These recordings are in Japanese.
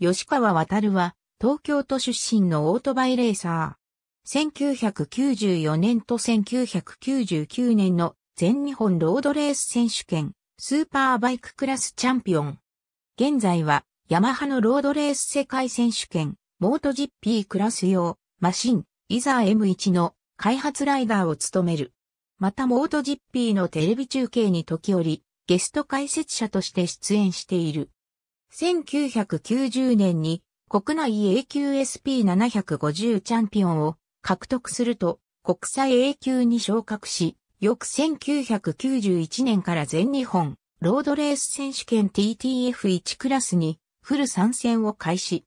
吉川渉は、東京都出身のオートバイレーサー。1994年と1999年の全日本ロードレース選手権、スーパーバイククラスチャンピオン。現在は、ヤマハのロードレース世界選手権、モート GP クラス用、マシン、イザー M1 の開発ライダーを務める。またモート GP のテレビ中継に時折、ゲスト解説者として出演している。1990年に国内 A q SP750 チャンピオンを獲得すると国際 A 級に昇格し、翌1991年から全日本ロードレース選手権 TTF1 クラスにフル参戦を開始。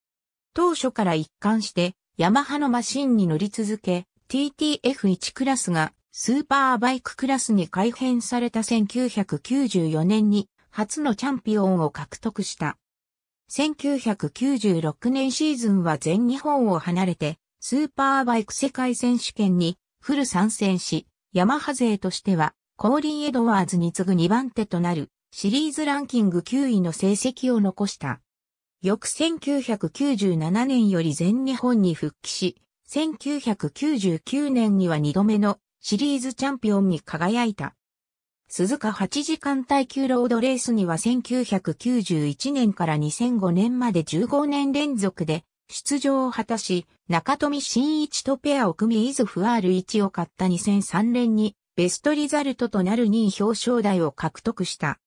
当初から一貫してヤマハのマシンに乗り続け、TTF1 クラスがスーパーバイククラスに改編された1994年に初のチャンピオンを獲得した。1996年シーズンは全日本を離れて、スーパーバイク世界選手権にフル参戦し、ヤマハ勢としては、コーリン・エドワーズに次ぐ2番手となる、シリーズランキング9位の成績を残した。翌1997年より全日本に復帰し、1999年には2度目のシリーズチャンピオンに輝いた。鈴鹿8時間耐久ロードレースには1991年から2005年まで15年連続で出場を果たし、中富新一とペアを組みイズフアール1を買った2003年にベストリザルトとなる2位表彰台を獲得した。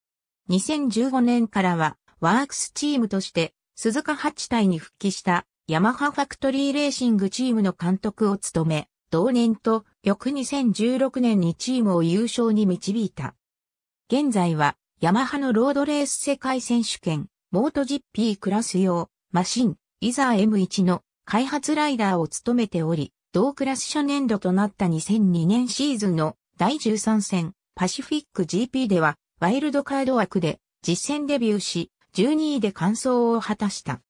2015年からはワークスチームとして鈴鹿8体に復帰したヤマハファクトリーレーシングチームの監督を務め、同年と翌2016年にチームを優勝に導いた。現在は、ヤマハのロードレース世界選手権、モート GP クラス用、マシン、イザー M1 の開発ライダーを務めており、同クラス初年度となった2002年シーズンの第13戦、パシフィック GP では、ワイルドカード枠で実戦デビューし、12位で完走を果たした。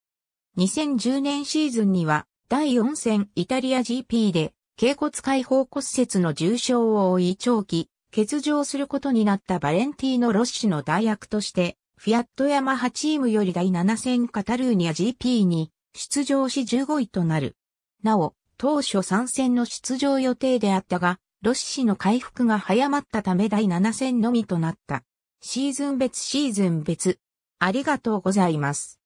2010年シーズンには、第4戦イタリア GP で頸骨解放骨折の重傷を負い長期、欠場することになったバレンティーノ・ロッシの代役として、フィアットヤマハチームより第7戦カタルーニャ GP に出場し15位となる。なお、当初3戦の出場予定であったが、ロッシの回復が早まったため第7戦のみとなった。シーズン別シーズン別。ありがとうございます。